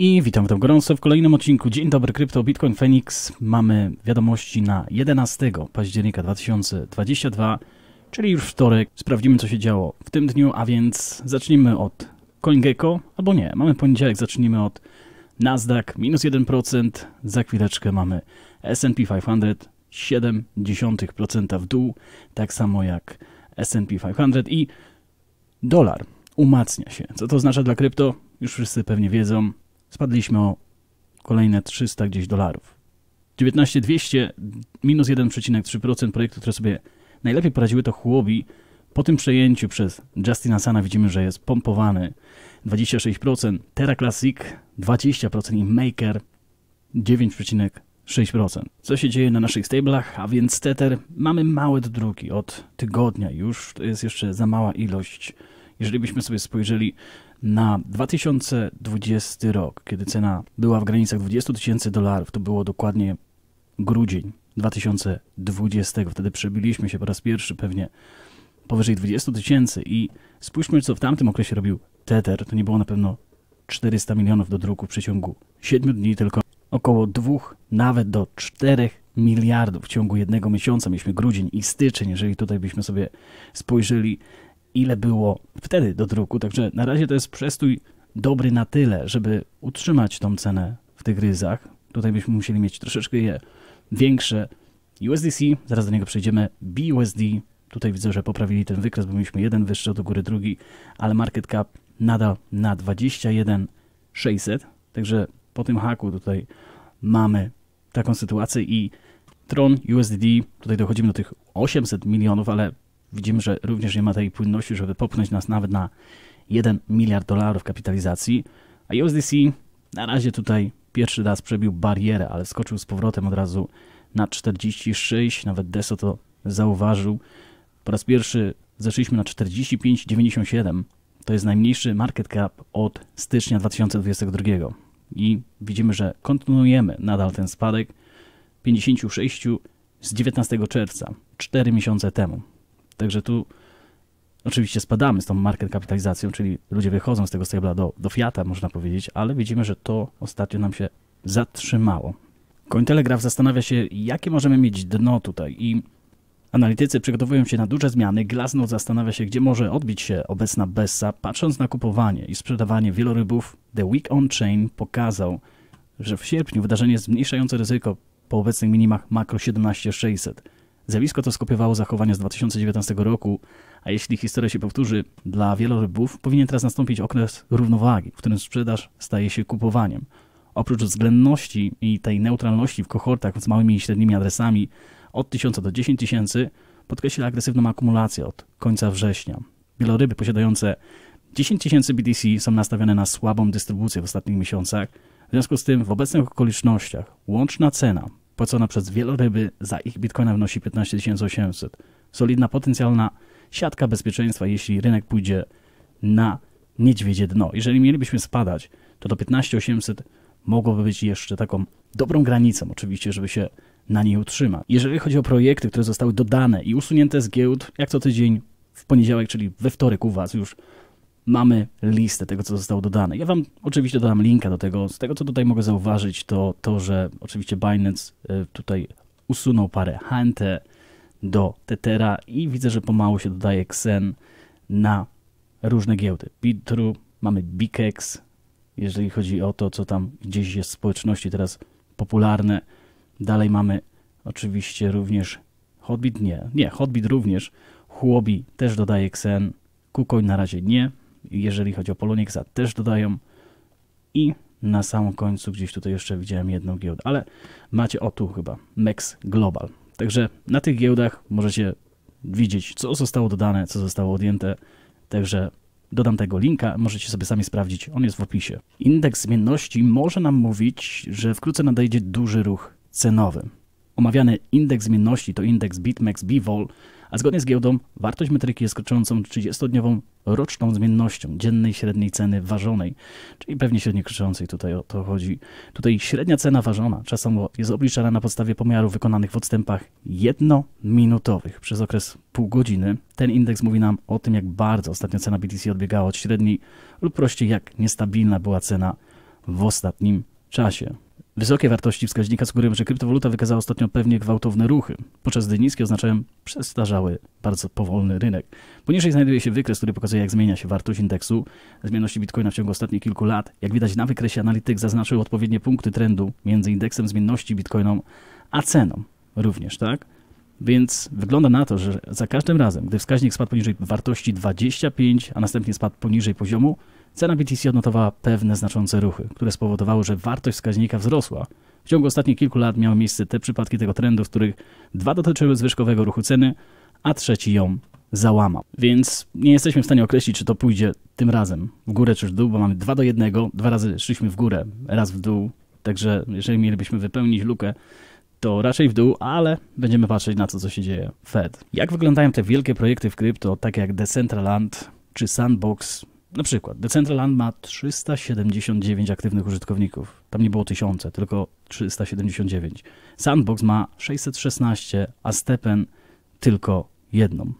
I witam w tym gorąco w kolejnym odcinku. Dzień dobry, Krypto Bitcoin Phoenix. Mamy wiadomości na 11 października 2022, czyli już wtorek. Sprawdzimy, co się działo w tym dniu, a więc zacznijmy od CoinGecko, albo nie, mamy poniedziałek, zacznijmy od Nasdaq, minus 1%, za chwileczkę mamy S&P 500, 0,7% w dół, tak samo jak S&P 500 i dolar umacnia się. Co to oznacza dla krypto? Już wszyscy pewnie wiedzą, Spadliśmy o kolejne 300 gdzieś dolarów. 19200 minus 1,3% projektu, które sobie najlepiej poradziły to Huobi. Po tym przejęciu przez Justina Sana widzimy, że jest pompowany 26%, Terra Classic 20% i Maker 9,6%. Co się dzieje na naszych stablach, a więc Tether? Mamy małe drugi od tygodnia już, to jest jeszcze za mała ilość. Jeżeli byśmy sobie spojrzeli na 2020 rok, kiedy cena była w granicach 20 tysięcy dolarów, to było dokładnie grudzień 2020, wtedy przebiliśmy się po raz pierwszy pewnie powyżej 20 tysięcy i spójrzmy, co w tamtym okresie robił Tether, to nie było na pewno 400 milionów do druku w przeciągu 7 dni, tylko około 2, nawet do 4 miliardów w ciągu jednego miesiąca. Mieliśmy grudzień i styczeń, jeżeli tutaj byśmy sobie spojrzeli ile było wtedy do druku. Także na razie to jest przestój dobry na tyle, żeby utrzymać tą cenę w tych ryzach. Tutaj byśmy musieli mieć troszeczkę je większe. USDC, zaraz do niego przejdziemy, BUSD, tutaj widzę, że poprawili ten wykres, bo mieliśmy jeden wyższy do góry, drugi, ale market cap nadal na 21 600, także po tym haku tutaj mamy taką sytuację i Tron USDD, tutaj dochodzimy do tych 800 milionów, ale Widzimy, że również nie ma tej płynności, żeby popchnąć nas nawet na 1 miliard dolarów kapitalizacji, a USDC na razie tutaj pierwszy raz przebił barierę, ale skoczył z powrotem od razu na 46, nawet Deso to zauważył. Po raz pierwszy zeszliśmy na 45,97. To jest najmniejszy market cap od stycznia 2022. I widzimy, że kontynuujemy nadal ten spadek 56 z 19 czerwca, 4 miesiące temu. Także tu oczywiście spadamy z tą market kapitalizacją, czyli ludzie wychodzą z tego stebla do, do Fiata, można powiedzieć, ale widzimy, że to ostatnio nam się zatrzymało. Cointelegraph zastanawia się, jakie możemy mieć dno tutaj i Analitycy przygotowują się na duże zmiany. Glasno zastanawia się, gdzie może odbić się obecna Bessa. Patrząc na kupowanie i sprzedawanie wielorybów, The Week on Chain pokazał, że w sierpniu wydarzenie zmniejszające ryzyko po obecnych minimach makro 17600 Zjawisko to skopiowało zachowania z 2019 roku, a jeśli historia się powtórzy, dla wielorybów powinien teraz nastąpić okres równowagi, w którym sprzedaż staje się kupowaniem. Oprócz względności i tej neutralności w kohortach z małymi i średnimi adresami od 1000 do 10 tysięcy podkreśla agresywną akumulację od końca września. Wieloryby posiadające 10 tysięcy BTC są nastawione na słabą dystrybucję w ostatnich miesiącach, w związku z tym w obecnych okolicznościach łączna cena płacona przez wieloryby za ich bitcoina wynosi 15 800. Solidna potencjalna siatka bezpieczeństwa, jeśli rynek pójdzie na niedźwiedzie dno. Jeżeli mielibyśmy spadać, to do 15 800 mogłoby być jeszcze taką dobrą granicą, oczywiście, żeby się na niej utrzymać. Jeżeli chodzi o projekty, które zostały dodane i usunięte z giełd, jak co tydzień w poniedziałek, czyli we wtorek u Was już mamy listę tego, co zostało dodane. Ja Wam oczywiście dodam linka do tego. Z tego, co tutaj mogę zauważyć, to to, że oczywiście Binance e, tutaj usunął parę HNT do Tetera i widzę, że pomału się dodaje Xen na różne giełdy. Bitru, mamy Bikex, jeżeli chodzi o to, co tam gdzieś jest w społeczności teraz popularne. Dalej mamy oczywiście również Hotbit, nie, nie, Hotbit również, Huobi też dodaje Xen, KuCoin na razie nie, jeżeli chodzi o Poloniexa, też dodają. I na samym końcu gdzieś tutaj jeszcze widziałem jedną giełdę, ale macie o tu chyba, max Global. Także na tych giełdach możecie widzieć, co zostało dodane, co zostało odjęte. Także dodam tego linka, możecie sobie sami sprawdzić, on jest w opisie. Indeks zmienności może nam mówić, że wkrótce nadejdzie duży ruch cenowy. Omawiany indeks zmienności to indeks BitMEX BIVOL, a zgodnie z giełdą wartość metryki jest kroczącą 30-dniową roczną zmiennością dziennej średniej ceny ważonej, czyli pewnie średniej kroczącej tutaj o to chodzi. Tutaj średnia cena ważona czasowo jest obliczana na podstawie pomiarów wykonanych w odstępach jednominutowych przez okres pół godziny. Ten indeks mówi nam o tym, jak bardzo ostatnio cena BTC odbiegała od średniej lub prościej jak niestabilna była cena w ostatnim czasie. Wysokie wartości wskaźnika sugerują, że kryptowaluta wykazała ostatnio pewnie gwałtowne ruchy, podczas gdy niskie oznaczają przestarzały, bardzo powolny rynek. Poniżej znajduje się wykres, który pokazuje, jak zmienia się wartość indeksu zmienności bitcoina w ciągu ostatnich kilku lat. Jak widać na wykresie analityk zaznaczył odpowiednie punkty trendu między indeksem zmienności bitcoiną a ceną również, tak? Więc wygląda na to, że za każdym razem, gdy wskaźnik spadł poniżej wartości 25, a następnie spadł poniżej poziomu Cena BTC odnotowała pewne znaczące ruchy, które spowodowały, że wartość wskaźnika wzrosła. W ciągu ostatnich kilku lat miały miejsce te przypadki tego trendu, w których dwa dotyczyły zwyżkowego ruchu ceny, a trzeci ją załamał. Więc nie jesteśmy w stanie określić, czy to pójdzie tym razem w górę czy w dół, bo mamy dwa do jednego, dwa razy szliśmy w górę, raz w dół. Także jeżeli mielibyśmy wypełnić lukę, to raczej w dół, ale będziemy patrzeć na to, co się dzieje Fed. Jak wyglądają te wielkie projekty w krypto, takie jak Decentraland czy Sandbox, na przykład Decentraland ma 379 aktywnych użytkowników. Tam nie było 1000, tylko 379. Sandbox ma 616, a Stepen tylko jedną.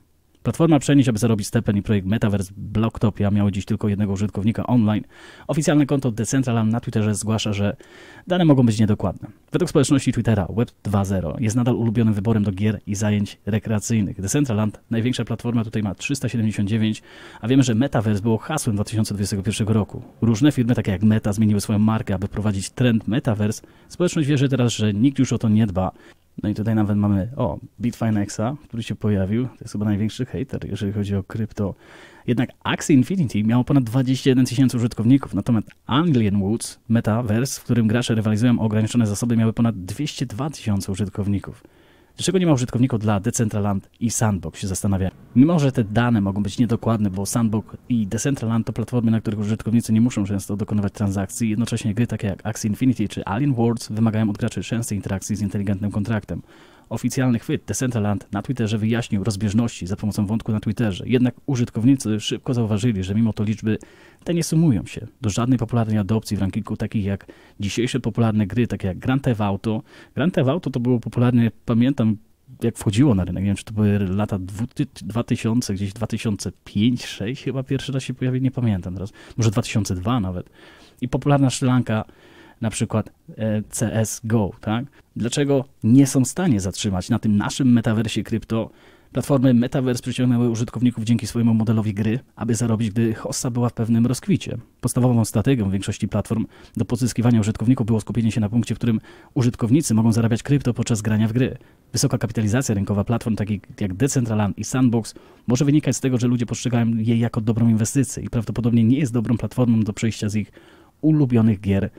Platforma przenieść, aby zarobić Stepen i projekt Metaverse Blocktopia miały dziś tylko jednego użytkownika online. Oficjalne konto Decentraland na Twitterze zgłasza, że dane mogą być niedokładne. Według społeczności Twittera Web 2.0 jest nadal ulubionym wyborem do gier i zajęć rekreacyjnych. Decentraland, największa platforma tutaj ma 379, a wiemy, że Metaverse było hasłem 2021 roku. Różne firmy takie jak Meta zmieniły swoją markę, aby prowadzić trend Metaverse. Społeczność wierzy teraz, że nikt już o to nie dba, no i tutaj nawet mamy, o, Bitfinexa, który się pojawił. To jest chyba największy hater, jeżeli chodzi o krypto. Jednak Axie Infinity miało ponad 21 tysięcy użytkowników, natomiast Anglian Woods, Metaverse, w którym gracze rywalizują o ograniczone zasoby, miały ponad 202 tysiące użytkowników. Dlaczego nie ma użytkowników dla Decentraland i Sandbox, się zastanawiam. Mimo, że te dane mogą być niedokładne, bo Sandbox i Decentraland to platformy, na których użytkownicy nie muszą często dokonywać transakcji, jednocześnie gry takie jak Axie Infinity czy Alien Worlds wymagają od graczy częstej interakcji z inteligentnym kontraktem. Oficjalny chwyt Decentraland na Twitterze wyjaśnił rozbieżności za pomocą wątku na Twitterze, jednak użytkownicy szybko zauważyli, że mimo to liczby te nie sumują się do żadnej popularnej adopcji w rankingu takich jak dzisiejsze popularne gry, takie jak Grand Theft Auto. Grand Theft Auto to było popularne, pamiętam, jak wchodziło na rynek, nie wiem, czy to były lata 2000, gdzieś 2005, 6 chyba pierwszy raz się pojawił, nie pamiętam teraz, może 2002 nawet. I popularna Sri Lanka na przykład e, CSGO, tak? Dlaczego nie są w stanie zatrzymać na tym naszym metaversie krypto? Platformy Metaverse przyciągnęły użytkowników dzięki swojemu modelowi gry, aby zarobić, gdy hossa była w pewnym rozkwicie. Podstawową strategią większości platform do pozyskiwania użytkowników było skupienie się na punkcie, w którym użytkownicy mogą zarabiać krypto podczas grania w gry. Wysoka kapitalizacja rynkowa platform takich jak Decentraland i Sandbox może wynikać z tego, że ludzie postrzegają je jako dobrą inwestycję i prawdopodobnie nie jest dobrą platformą do przejścia z ich ulubionych gier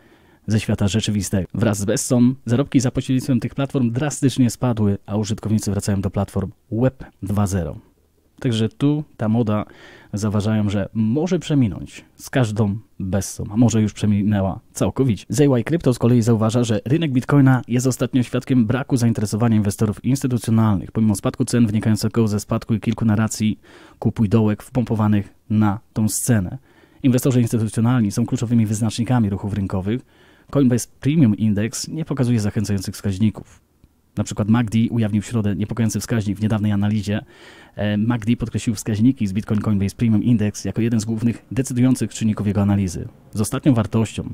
ze świata rzeczywistego. Wraz z Bessą zarobki za pośrednictwem tych platform drastycznie spadły, a użytkownicy wracają do platform Web 2.0. Także tu ta moda zauważają, że może przeminąć z każdą bessą, a może już przeminęła całkowicie. ZY Crypto z kolei zauważa, że rynek bitcoina jest ostatnio świadkiem braku zainteresowania inwestorów instytucjonalnych, pomimo spadku cen wynikającego ze spadku i kilku narracji kupuj dołek wpompowanych na tą scenę. Inwestorzy instytucjonalni są kluczowymi wyznacznikami ruchów rynkowych. Coinbase Premium Index nie pokazuje zachęcających wskaźników. Na przykład Magdi ujawnił w środę niepokojący wskaźnik w niedawnej analizie. E, Magdi podkreślił wskaźniki z Bitcoin Coinbase Premium Index jako jeden z głównych decydujących czynników jego analizy. Z ostatnią wartością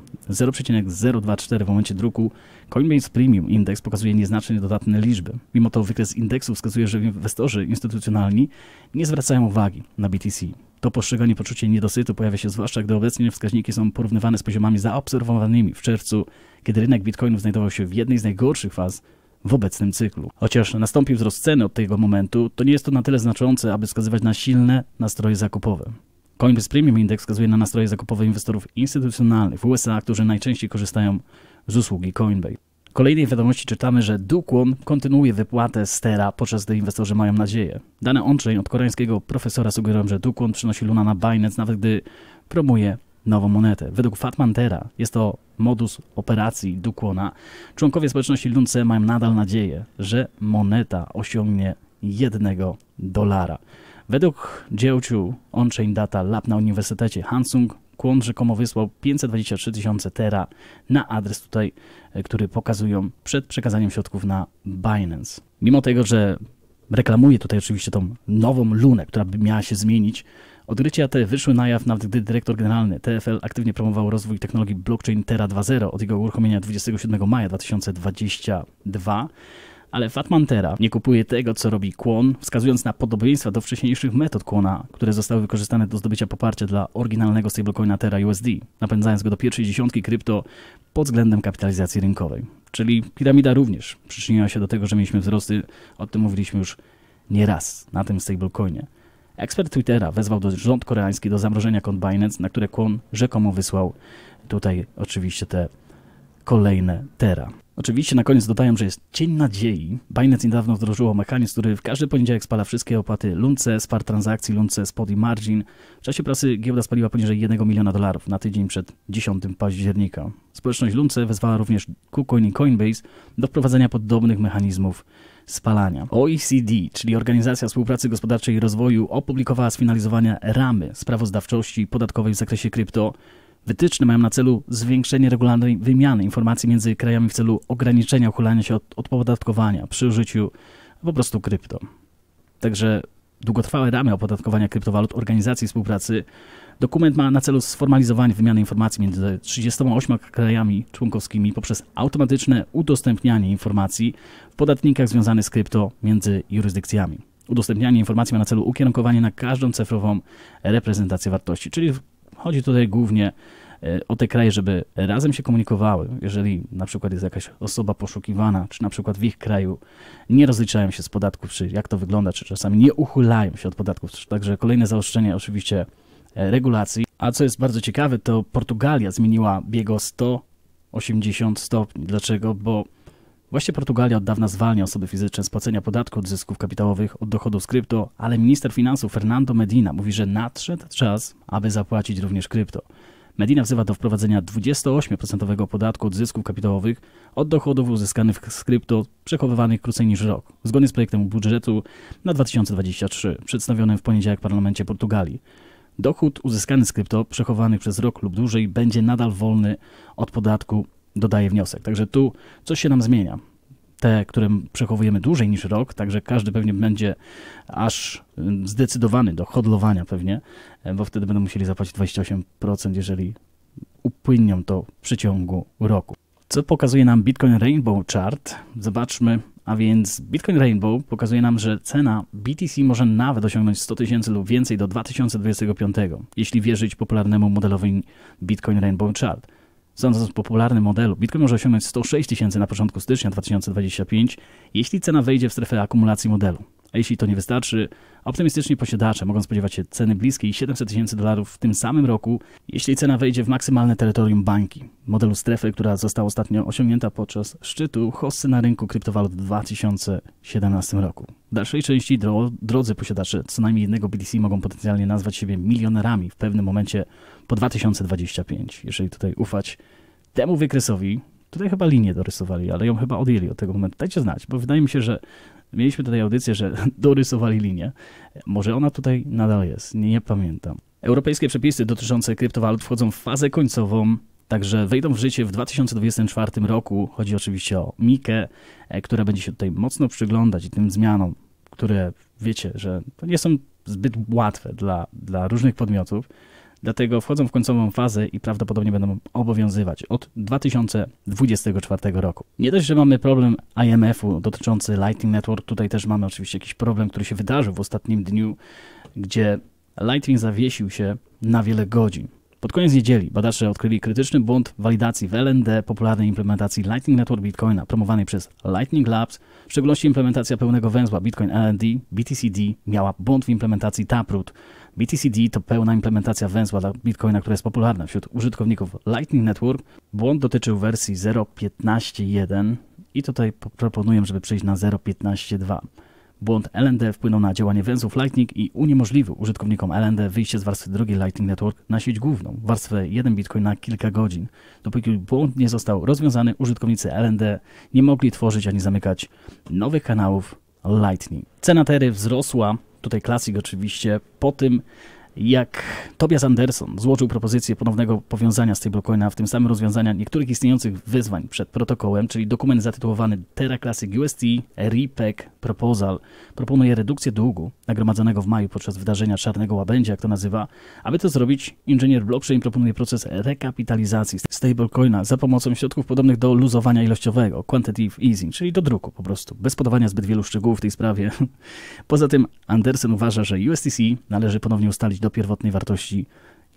0,024 w momencie druku Coinbase Premium Index pokazuje nieznacznie dodatne liczby. Mimo to wykres indeksu wskazuje, że inwestorzy instytucjonalni nie zwracają uwagi na BTC. To postrzeganie poczucie niedosytu pojawia się zwłaszcza, gdy obecnie wskaźniki są porównywane z poziomami zaobserwowanymi w czerwcu, kiedy rynek bitcoinów znajdował się w jednej z najgorszych faz w obecnym cyklu. Chociaż nastąpił wzrost ceny od tego momentu, to nie jest to na tyle znaczące, aby wskazywać na silne nastroje zakupowe. Coinbase Premium Index wskazuje na nastroje zakupowe inwestorów instytucjonalnych w USA, którzy najczęściej korzystają z usługi Coinbase. W kolejnej wiadomości czytamy, że Dukłon kontynuuje wypłatę stera, podczas gdy inwestorzy mają nadzieję. Dane on od koreańskiego profesora sugerują, że Dukłon przynosi Luna na Binance, nawet gdy promuje nową monetę. Według Fatmantera jest to modus operacji Dukłona. Członkowie społeczności Lunce mają nadal nadzieję, że moneta osiągnie jednego dolara. Według Dziełciu OnChain data lab na Uniwersytecie Hansung Kłon rzekomo wysłał 523 tysiące tera na adres tutaj, e, który pokazują przed przekazaniem środków na Binance. Mimo tego, że reklamuje tutaj oczywiście tą nową lunę, która miała się zmienić, Odkrycia te wyszły na jaw nawet gdy dyrektor generalny TFL aktywnie promował rozwój technologii blockchain Terra 2.0 od jego uruchomienia 27 maja 2022 ale Fatman Terra nie kupuje tego, co robi Kłon, wskazując na podobieństwa do wcześniejszych metod Kłona, które zostały wykorzystane do zdobycia poparcia dla oryginalnego stablecoina Terra USD, napędzając go do pierwszej dziesiątki krypto pod względem kapitalizacji rynkowej. Czyli piramida również przyczyniła się do tego, że mieliśmy wzrosty, o tym mówiliśmy już nie raz na tym stablecoinie. Ekspert Twittera wezwał do rząd koreański do zamrożenia kont Binance, na które Kwon rzekomo wysłał tutaj oczywiście te kolejne tera. Oczywiście na koniec dodaję, że jest cień nadziei. Binance niedawno wdrożyło mechanizm, który w każdy poniedziałek spala wszystkie opłaty lunce, spar transakcji, lunce, spot i margin. W czasie prasy giełda spaliła poniżej 1 miliona dolarów na tydzień przed 10 października. Społeczność lunce wezwała również KuCoin i Coinbase do wprowadzenia podobnych mechanizmów spalania. OECD, czyli Organizacja Współpracy Gospodarczej i Rozwoju, opublikowała sfinalizowanie ramy sprawozdawczości podatkowej w zakresie krypto Wytyczne mają na celu zwiększenie regularnej wymiany informacji między krajami w celu ograniczenia uchylania się od, od opodatkowania przy użyciu po prostu krypto. Także długotrwałe ramy opodatkowania kryptowalut Organizacji Współpracy. Dokument ma na celu sformalizowanie wymiany informacji między 38 krajami członkowskimi poprzez automatyczne udostępnianie informacji w podatnikach związanych z krypto między jurysdykcjami. Udostępnianie informacji ma na celu ukierunkowanie na każdą cyfrową reprezentację wartości, czyli Chodzi tutaj głównie e, o te kraje, żeby razem się komunikowały. Jeżeli na przykład jest jakaś osoba poszukiwana, czy na przykład w ich kraju nie rozliczają się z podatków, czy jak to wygląda, czy czasami nie uchylają się od podatków. Także kolejne zaostrzenie oczywiście e, regulacji. A co jest bardzo ciekawe, to Portugalia zmieniła biego 180 stopni. Dlaczego? Bo Właśnie Portugalia od dawna zwalnia osoby fizyczne z płacenia podatku od zysków kapitałowych, od dochodów z krypto, ale minister finansów Fernando Medina mówi, że nadszedł czas, aby zapłacić również krypto. Medina wzywa do wprowadzenia 28% podatku od zysków kapitałowych od dochodów uzyskanych z krypto przechowywanych krócej niż rok, zgodnie z projektem budżetu na 2023 przedstawionym w poniedziałek w parlamencie Portugalii. Dochód uzyskany z krypto przechowanych przez rok lub dłużej będzie nadal wolny od podatku dodaje wniosek. Także tu coś się nam zmienia. Te, które przechowujemy dłużej niż rok, także każdy pewnie będzie aż zdecydowany do hodlowania pewnie, e, bo wtedy będą musieli zapłacić 28%, jeżeli upłynią to w przeciągu roku. Co pokazuje nam Bitcoin Rainbow Chart? Zobaczmy, a więc Bitcoin Rainbow pokazuje nam, że cena BTC może nawet osiągnąć 100 tysięcy lub więcej do 2025, jeśli wierzyć popularnemu modelowi Bitcoin Rainbow Chart. Sądząc po popularnym modelu, Bitcoin może osiągnąć 106 tysięcy na początku stycznia 2025, jeśli cena wejdzie w strefę akumulacji modelu. A jeśli to nie wystarczy, optymistyczni posiadacze mogą spodziewać się ceny bliskiej 700 tysięcy dolarów w tym samym roku, jeśli cena wejdzie w maksymalne terytorium banki modelu strefy, która została ostatnio osiągnięta podczas szczytu hossy na rynku kryptowalut w 2017 roku. W dalszej części dro drodzy posiadacze co najmniej jednego BTC mogą potencjalnie nazwać siebie milionerami w pewnym momencie po 2025, jeżeli tutaj ufać temu wykresowi, Tutaj chyba linię dorysowali, ale ją chyba odjęli od tego momentu. Dajcie znać, bo wydaje mi się, że Mieliśmy tutaj audycję, że dorysowali linię. Może ona tutaj nadal jest, nie, nie pamiętam. Europejskie przepisy dotyczące kryptowalut wchodzą w fazę końcową Także wejdą w życie w 2024 roku. Chodzi oczywiście o Mikę, e, która będzie się tutaj mocno przyglądać i tym zmianom, które wiecie, że to nie są zbyt łatwe dla, dla różnych podmiotów. Dlatego wchodzą w końcową fazę i prawdopodobnie będą obowiązywać od 2024 roku. Nie dość, że mamy problem IMF-u dotyczący Lightning Network, tutaj też mamy oczywiście jakiś problem, który się wydarzył w ostatnim dniu, gdzie Lightning zawiesił się na wiele godzin. Pod koniec niedzieli badacze odkryli krytyczny błąd walidacji w LND popularnej implementacji Lightning Network Bitcoina promowanej przez Lightning Labs. W szczególności implementacja pełnego węzła Bitcoin LND, BTCD miała błąd w implementacji Taproot BTCD to pełna implementacja węzła dla Bitcoina, która jest popularna wśród użytkowników Lightning Network. Błąd dotyczył wersji 0.15.1 i tutaj proponuję, żeby przejść na 0.15.2. Błąd LND wpłynął na działanie węzłów Lightning i uniemożliwił użytkownikom LND wyjście z warstwy drugiej Lightning Network na sieć główną, warstwę 1 Bitcoin na kilka godzin. Dopóki błąd nie został rozwiązany, użytkownicy LND nie mogli tworzyć ani zamykać nowych kanałów Lightning. Cena Tery wzrosła, tutaj klasik oczywiście, po tym jak Tobias Anderson złożył propozycję ponownego powiązania stablecoina w tym samym rozwiązania niektórych istniejących wyzwań przed protokołem, czyli dokument zatytułowany Terra Classic UST RIPEC Proposal proponuje redukcję długu nagromadzonego w maju podczas wydarzenia czarnego łabędzia, jak to nazywa. Aby to zrobić, inżynier blockchain proponuje proces rekapitalizacji stablecoina za pomocą środków podobnych do luzowania ilościowego, quantitative easing, czyli do druku po prostu, bez podawania zbyt wielu szczegółów w tej sprawie. Poza tym Anderson uważa, że USDC należy ponownie ustalić do pierwotnej wartości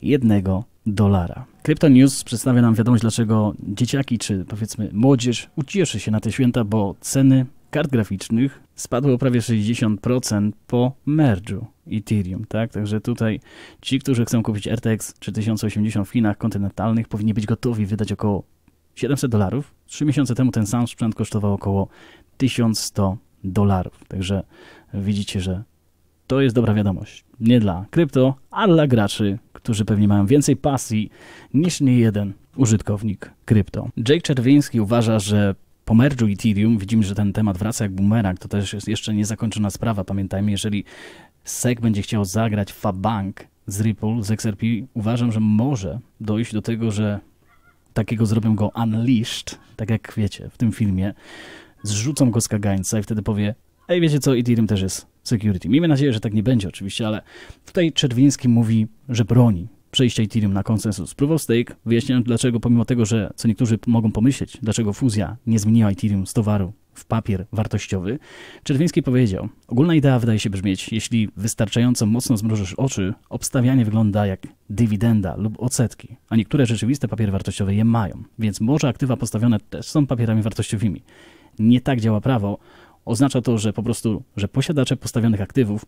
jednego dolara. Crypto News przedstawia nam wiadomość, dlaczego dzieciaki czy powiedzmy młodzież ucieszy się na te święta, bo ceny kart graficznych spadły o prawie 60% po merge'u Ethereum, tak? Także tutaj ci, którzy chcą kupić RTX 3080 w Chinach kontynentalnych powinni być gotowi wydać około 700 dolarów. Trzy miesiące temu ten sam sprzęt kosztował około 1100 dolarów. Także widzicie, że to jest dobra wiadomość. Nie dla krypto, ale dla graczy, którzy pewnie mają więcej pasji niż niejeden użytkownik krypto. Jake Czerwiński uważa, że po merdżu Ethereum widzimy, że ten temat wraca jak bumerang. To też jest jeszcze niezakończona sprawa. Pamiętajmy, jeżeli SEC będzie chciał zagrać Fabank z Ripple, z XRP, uważam, że może dojść do tego, że takiego zrobią go unleashed, tak jak wiecie w tym filmie, zrzucą go z kagańca i wtedy powie, ej wiecie co, Ethereum też jest security. Miejmy nadzieję, że tak nie będzie oczywiście, ale tutaj Czerwiński mówi, że broni przejścia Ethereum na konsensus. Proof of Stake wyjaśnia dlaczego, pomimo tego, że co niektórzy mogą pomyśleć, dlaczego fuzja nie zmieniła Ethereum z towaru w papier wartościowy, Czerwiński powiedział, ogólna idea wydaje się brzmieć, jeśli wystarczająco mocno zmrożysz oczy, obstawianie wygląda jak dywidenda lub odsetki, a niektóre rzeczywiste papiery wartościowe je mają, więc może aktywa postawione też są papierami wartościowymi. Nie tak działa prawo, Oznacza to, że po prostu, że posiadacze postawionych aktywów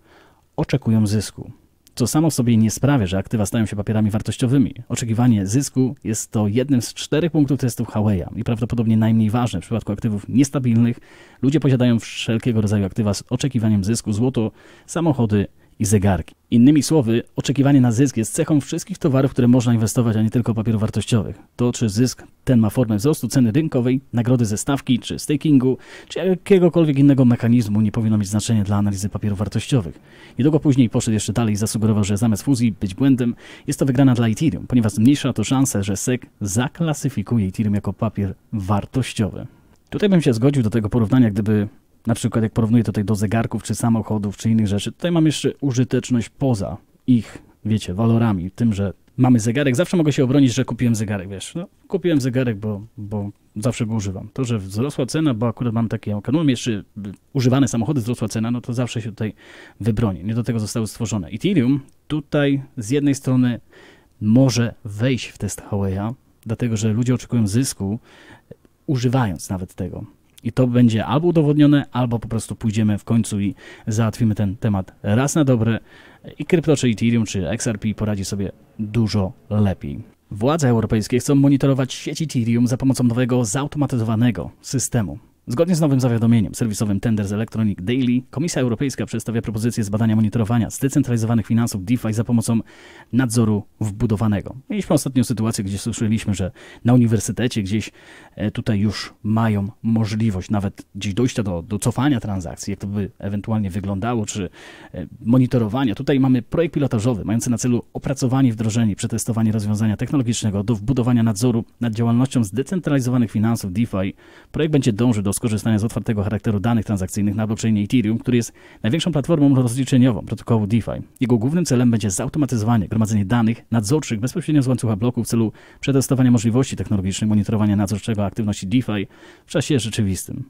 oczekują zysku. Co samo w sobie nie sprawia, że aktywa stają się papierami wartościowymi. Oczekiwanie zysku jest to jednym z czterech punktów testów Hawaya i prawdopodobnie najmniej ważne w przypadku aktywów niestabilnych. Ludzie posiadają wszelkiego rodzaju aktywa z oczekiwaniem zysku, złoto, samochody, i zegarki. Innymi słowy, oczekiwanie na zysk jest cechą wszystkich towarów, które można inwestować, a nie tylko papierów wartościowych. To, czy zysk ten ma formę wzrostu ceny rynkowej, nagrody ze stawki, czy stakingu, czy jakiegokolwiek innego mechanizmu, nie powinno mieć znaczenia dla analizy papierów wartościowych. Niedługo później poszedł jeszcze dalej i zasugerował, że zamiast fuzji być błędem, jest to wygrana dla Ethereum, ponieważ zmniejsza to szanse, że SEC zaklasyfikuje Ethereum jako papier wartościowy. Tutaj bym się zgodził do tego porównania, gdyby na przykład jak porównuję tutaj do zegarków, czy samochodów, czy innych rzeczy, tutaj mam jeszcze użyteczność poza ich, wiecie, walorami, tym, że mamy zegarek, zawsze mogę się obronić, że kupiłem zegarek, wiesz, no, kupiłem zegarek, bo, bo zawsze go używam. To, że wzrosła cena, bo akurat mam takie, no, mam jeszcze y, używane samochody, wzrosła cena, no to zawsze się tutaj wybronię, Nie do tego zostały stworzone. Ethereum tutaj z jednej strony może wejść w test Howey'a, dlatego że ludzie oczekują zysku, używając nawet tego. I to będzie albo udowodnione, albo po prostu pójdziemy w końcu i załatwimy ten temat raz na dobre i krypto, czy Ethereum, czy XRP poradzi sobie dużo lepiej. Władze europejskie chcą monitorować sieci Ethereum za pomocą nowego zautomatyzowanego systemu. Zgodnie z nowym zawiadomieniem serwisowym Tenders Electronic Daily, Komisja Europejska przedstawia propozycję zbadania monitorowania zdecentralizowanych finansów DeFi za pomocą nadzoru wbudowanego. Mieliśmy ostatnią sytuację, gdzie słyszeliśmy, że na uniwersytecie gdzieś e, tutaj już mają możliwość nawet gdzieś dojścia do, do cofania transakcji, jak to by ewentualnie wyglądało, czy e, monitorowania. Tutaj mamy projekt pilotażowy mający na celu opracowanie, wdrożenie, przetestowanie rozwiązania technologicznego do wbudowania nadzoru nad działalnością zdecentralizowanych finansów DeFi. Projekt będzie dążył do skorzystania z otwartego charakteru danych transakcyjnych na blockchainie Ethereum, który jest największą platformą rozliczeniową protokołu DeFi. Jego głównym celem będzie zautomatyzowanie, gromadzenie danych nadzorczych bezpośrednio z łańcucha bloków w celu przetestowania możliwości technologicznych monitorowania nadzorczego aktywności DeFi w czasie rzeczywistym.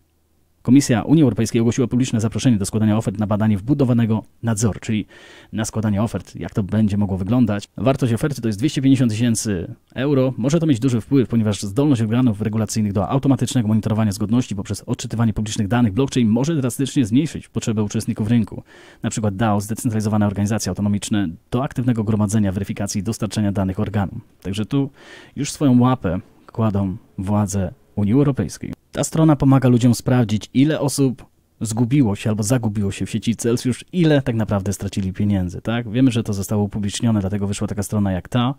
Komisja Unii Europejskiej ogłosiła publiczne zaproszenie do składania ofert na badanie wbudowanego nadzoru, czyli na składanie ofert, jak to będzie mogło wyglądać. Wartość oferty to jest 250 tysięcy euro. Może to mieć duży wpływ, ponieważ zdolność organów regulacyjnych do automatycznego monitorowania zgodności poprzez odczytywanie publicznych danych blockchain może drastycznie zmniejszyć potrzebę uczestników rynku. Na przykład DAO, zdecentralizowane organizacje autonomiczne, do aktywnego gromadzenia, weryfikacji i dostarczania danych organom. Także tu już swoją łapę kładą władze Unii Europejskiej. Ta strona pomaga ludziom sprawdzić, ile osób zgubiło się albo zagubiło się w sieci Celsjusz, ile tak naprawdę stracili pieniędzy. Tak? Wiemy, że to zostało upublicznione, dlatego wyszła taka strona jak ta,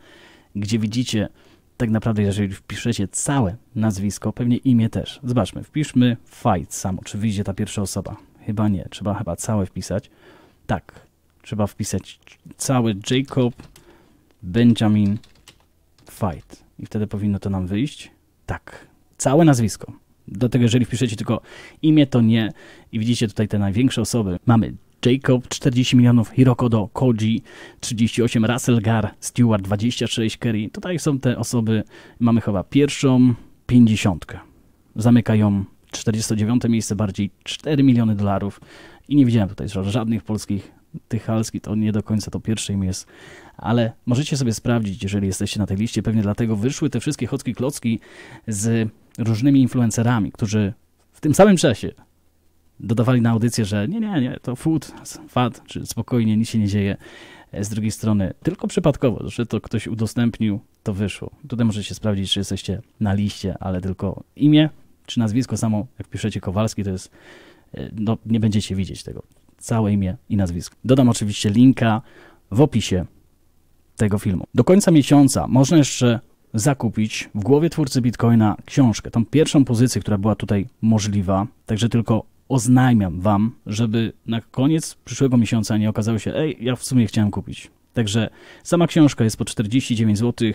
gdzie widzicie tak naprawdę, jeżeli wpiszecie całe nazwisko, pewnie imię też. Zobaczmy, wpiszmy fight samo, czy wyjdzie ta pierwsza osoba. Chyba nie, trzeba chyba całe wpisać. Tak, trzeba wpisać cały Jacob Benjamin Fight. I wtedy powinno to nam wyjść. Tak, całe nazwisko. Dlatego jeżeli wpiszecie tylko imię, to nie. I widzicie tutaj te największe osoby. Mamy Jacob 40 milionów, Hirokodo, Koji 38, Russell Gar, Stewart 26, Kerry. Tutaj są te osoby, mamy chyba pierwszą 50. Zamykają 49 miejsce, bardziej 4 miliony dolarów i nie widziałem tutaj żadnych polskich Tychalski, to nie do końca to pierwsze imię jest, ale możecie sobie sprawdzić, jeżeli jesteście na tej liście, pewnie dlatego wyszły te wszystkie chocki klocki z różnymi influencerami, którzy w tym samym czasie dodawali na audycję, że nie, nie, nie, to food, fat, czy spokojnie, nic się nie dzieje. E, z drugiej strony, tylko przypadkowo, że to ktoś udostępnił, to wyszło. Tutaj możecie sprawdzić, czy jesteście na liście, ale tylko imię czy nazwisko samo, jak piszecie Kowalski, to jest, e, no nie będziecie widzieć tego. Całe imię i nazwisko. Dodam oczywiście linka w opisie tego filmu. Do końca miesiąca można jeszcze zakupić w głowie twórcy Bitcoina książkę, tą pierwszą pozycję, która była tutaj możliwa. Także tylko oznajmiam Wam, żeby na koniec przyszłego miesiąca nie okazało się, ej, ja w sumie chciałem kupić. Także sama książka jest po 49 zł,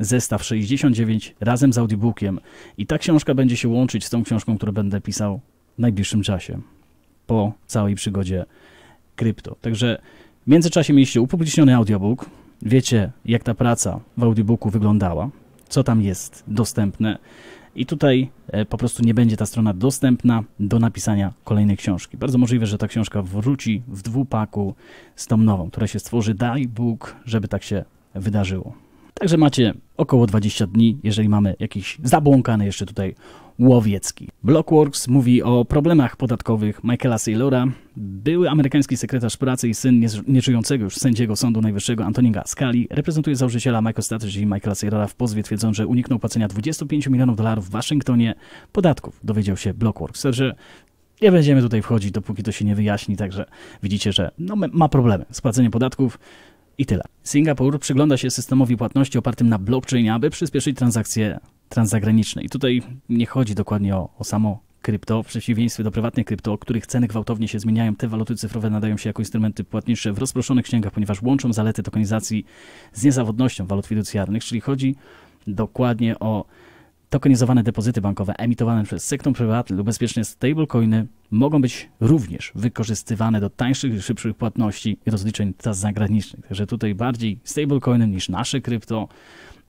zestaw 69 razem z audiobookiem i ta książka będzie się łączyć z tą książką, którą będę pisał w najbliższym czasie po całej przygodzie krypto. Także w międzyczasie mieliście upubliczniony audiobook, wiecie, jak ta praca w audiobooku wyglądała, co tam jest dostępne. I tutaj e, po prostu nie będzie ta strona dostępna do napisania kolejnej książki. Bardzo możliwe, że ta książka wróci w dwupaku z tą nową, która się stworzy. Daj Bóg, żeby tak się wydarzyło. Także macie około 20 dni, jeżeli mamy jakiś zabłąkany jeszcze tutaj łowiecki. Blockworks mówi o problemach podatkowych Michaela Saylora. Były amerykański sekretarz pracy i syn nieczującego już sędziego Sądu Najwyższego Antoniego Scali reprezentuje założyciela i Michaela Saylora w pozwie twierdząc, że uniknął płacenia 25 milionów dolarów w Waszyngtonie podatków, dowiedział się Blockworks. Także nie będziemy tutaj wchodzić, dopóki to się nie wyjaśni, także widzicie, że no, ma problemy z płaceniem podatków. I tyle. Singapur przygląda się systemowi płatności opartym na blockchain, aby przyspieszyć transakcje transzagraniczne. I tutaj nie chodzi dokładnie o, o samo krypto, w przeciwieństwie do prywatnych krypto, których ceny gwałtownie się zmieniają, te waluty cyfrowe nadają się jako instrumenty płatnicze w rozproszonych księgach, ponieważ łączą zalety tokenizacji z niezawodnością walut fiducjarnych, czyli chodzi dokładnie o Tokenizowane depozyty bankowe emitowane przez sektor prywatny lub bezpieczne stablecoiny mogą być również wykorzystywane do tańszych i szybszych płatności i rozliczeń tras zagranicznych. Także tutaj bardziej stablecoiny niż nasze krypto.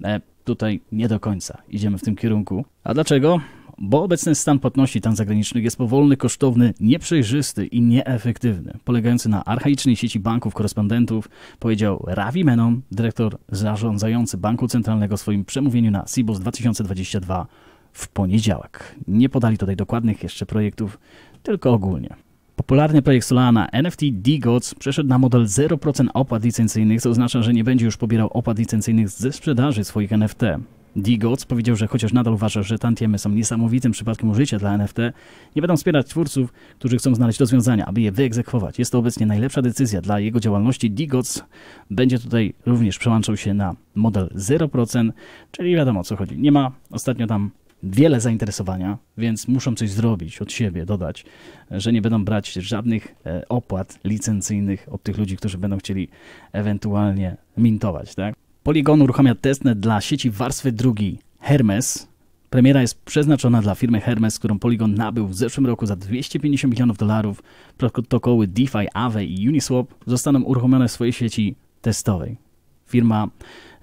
E, tutaj nie do końca idziemy w tym kierunku. A dlaczego? bo obecny stan płatności tam zagranicznych jest powolny, kosztowny, nieprzejrzysty i nieefektywny, polegający na archaicznej sieci banków korespondentów, powiedział Ravi Menon, dyrektor zarządzający Banku Centralnego w swoim przemówieniu na CBOS 2022 w poniedziałek. Nie podali tutaj dokładnych jeszcze projektów, tylko ogólnie. Popularny projekt Solana NFT DGOTS przeszedł na model 0% opłat licencyjnych, co oznacza, że nie będzie już pobierał opłat licencyjnych ze sprzedaży swoich NFT. Digots powiedział, że chociaż nadal uważa, że tantiemy są niesamowitym przypadkiem użycia dla NFT, nie będą wspierać twórców, którzy chcą znaleźć rozwiązania, aby je wyegzekwować. Jest to obecnie najlepsza decyzja dla jego działalności. Digots będzie tutaj również przełączał się na model 0%, czyli wiadomo o co chodzi. Nie ma ostatnio tam wiele zainteresowania, więc muszą coś zrobić od siebie, dodać, że nie będą brać żadnych e, opłat licencyjnych od tych ludzi, którzy będą chcieli ewentualnie mintować, tak? Polygon uruchamia testnet dla sieci warstwy drugiej Hermes. Premiera jest przeznaczona dla firmy Hermes, którą Polygon nabył w zeszłym roku za 250 milionów dolarów. Protokoły DeFi, Aave i Uniswap zostaną uruchomione w swojej sieci testowej. Firma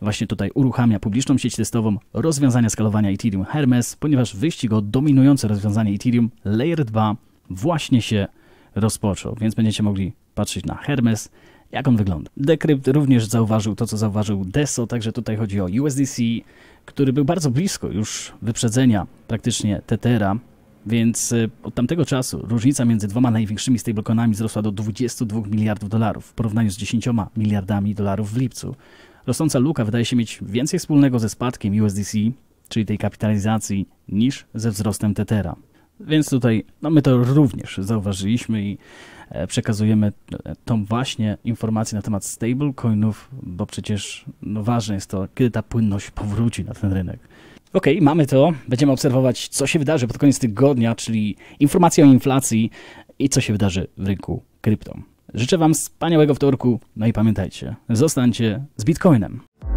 właśnie tutaj uruchamia publiczną sieć testową rozwiązania skalowania Ethereum Hermes, ponieważ wyścig o dominujące rozwiązanie Ethereum Layer 2 właśnie się rozpoczął, więc będziecie mogli patrzeć na Hermes jak on wygląda. Decrypt również zauważył to, co zauważył DESO, także tutaj chodzi o USDC, który był bardzo blisko już wyprzedzenia praktycznie Tethera, więc y, od tamtego czasu różnica między dwoma największymi stablecoinami wzrosła do 22 miliardów dolarów w porównaniu z 10 miliardami dolarów w lipcu. Rosnąca luka wydaje się mieć więcej wspólnego ze spadkiem USDC, czyli tej kapitalizacji, niż ze wzrostem Tethera. Więc tutaj no my to również zauważyliśmy i e, przekazujemy e, tą właśnie informację na temat stablecoinów, bo przecież no ważne jest to, kiedy ta płynność powróci na ten rynek. Okej, mamy to. Będziemy obserwować, co się wydarzy pod koniec tygodnia, czyli informacje o inflacji i co się wydarzy w rynku krypto. Życzę Wam wspaniałego wtorku, no i pamiętajcie, zostańcie z Bitcoinem.